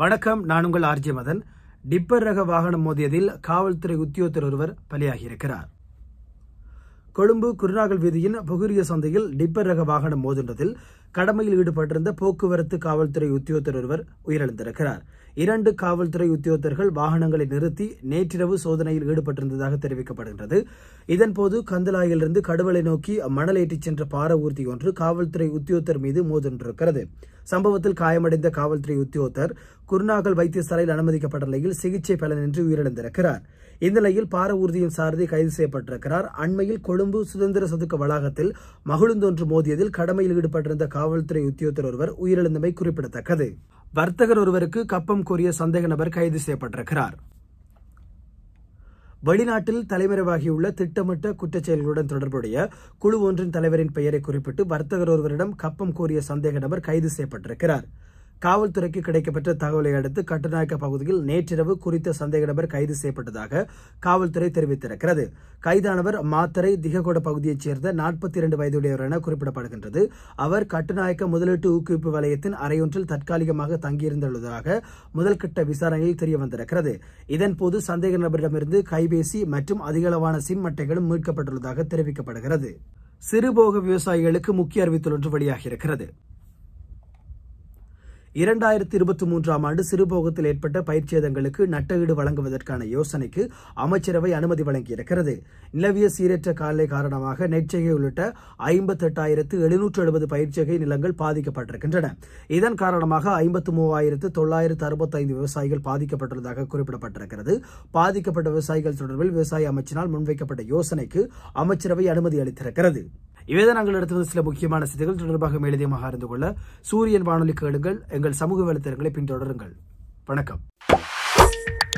வணக்கம் நான் உங்கள் ஆர்ஜி மதன் டிப்பர் ரக வாகனம் மோதியதில் காவல்துறை உத்தியோகத்தர் ஒருவர் பலியாகியிருக்கிறார் கொழும்பு குருநாகல் வீதியின் புகுரிய சந்தையில் டிப்பர் ரக வாகனம் மோதுன்றதில் கடமையில் ஈடுபட்டிருந்த போக்குவரத்து காவல்துறை உத்தியோகத்தர் ஒருவர் உயிரிழந்திருக்கிறார் இரண்டு காவல்துறை உத்தியோகத்தர்கள் வாகனங்களை நிறுத்தி நேற்றிரவு சோதனையில் ஈடுபட்டிருந்ததாக தெரிவிக்கப்படுகிறது இதன்போது கந்தலாயிலிருந்து கடுவலை நோக்கி மணலேற்றிச் சென்ற பார ஊர்தி ஒன்று காவல்துறை உத்தியோகத்தர் மீது மோதொன்றிருக்கிறது சம்பவத்தில் காயமடைந்த காவல்துறை உத்தியோகத்தர் குருநாகல் வைத்தியசாலையில் அனுமதிக்கப்பட்ட நிலையில் சிகிச்சை பலனின்றி உயிரிழந்திருக்கிறார் இந்நிலையில் பார ஊர்தியின் சாரதி கைது செய்யப்பட்டிருக்கிறார் அண்மையில் கொழும்பு கொழும்பு சுதந்திர சதுக்க வளாகத்தில் மகிழுந்தொன்று மோதியதில் கடமையில் ஈடுபட்டிருந்த காவல்துறை உத்தியோகத்தர் ஒருவர் உயிரிழந்தமை குறிப்பிடத்தக்கது வர்த்தகர் ஒருவருக்கு கப்பம் கோரிய சந்தேக நபர் கைது செய்யப்பட்டிருக்கிறார் வெளிநாட்டில் தலைமறைவாகியுள்ள திட்டமிட்ட குற்றச்செயல்களுடன் தொடர்புடைய குழு ஒன்றின் தலைவரின் பெயரை குறிப்பிட்டு வர்த்தகர் ஒருவரிடம் கப்பம் கோரிய சந்தேக நபர் கைது செய்யப்பட்டிருக்கிறார் காவல்துறைக்கு கிடைக்கப்பெற்ற தகவலை அடுத்து கட்டுநாயக்க பகுதியில் நேற்றிரவு குறித்த சந்தேக நபர் கைது செய்யப்பட்டதாக காவல்துறை தெரிவித்திருக்கிறது கைதானவர் மாத்தரை திககோட பகுதியைச் சேர்ந்த நாற்பத்தி இரண்டு வயதுடையவர் என குறிப்பிடப்படுகின்றது அவர் கட்டுநாயக்க முதலீட்டு ஊக்குவிப்பு வலயத்தின் அரையொன்றில் தற்காலிகமாக தங்கியிருந்துள்ளதாக முதல்கட்ட விசாரணையில் தெரியவந்திருக்கிறது இதன்போது சந்தேக நபரிடமிருந்து கைபேசி மற்றும் அதிகளவான சிம் அட்டைகளும் மீட்கப்பட்டுள்ளதாக தெரிவிக்கப்படுகிறது சிறுபோக விவசாயிகளுக்கு முக்கிய அறிவித்தல் ஒன்று வெளியாகியிருக்கிறது இரண்டாயிரத்தி இருபத்தி மூன்றாம் ஆண்டு சிறுபோகத்தில் ஏற்பட்ட பயிற்சேதங்களுக்கு நட்டஈடு வழங்குவதற்கான யோசனைக்கு அமைச்சரவை அனுமதி வழங்கியிருக்கிறது நிலவிய சீரற்ற காலை காரணமாக நெற்செகை உள்ளிட்ட ஐம்பத்தெட்டாயிரத்து எழுநூற்று எழுபது பயிர்ச்செய்கை நிலங்கள் பாதிக்கப்பட்டிருக்கின்றன இதன் காரணமாக ஐம்பத்து மூவாயிரத்து தொள்ளாயிரத்து அறுபத்தைந்து விவசாயிகள் பாதிக்கப்பட்டுள்ளதாக குறிப்பிடப்பட்டிருக்கிறது பாதிக்கப்பட்ட விவசாயிகள் தொடர்பில் விவசாய அமைச்சினால் முன்வைக்கப்பட்ட யோசனைக்கு அமைச்சரவை அனுமதி அளித்திருக்கிறது இவைதான் நாங்கள் எடுத்திருந்த சில முக்கியமான செய்திகள் தொடர்பாக மேலதிகமாக அறிந்து கொள்ள சூரியன் வானொலி கேளுங்கள் எங்கள் சமூக வலைத்தளங்களை பின்தொடருங்கள் வணக்கம்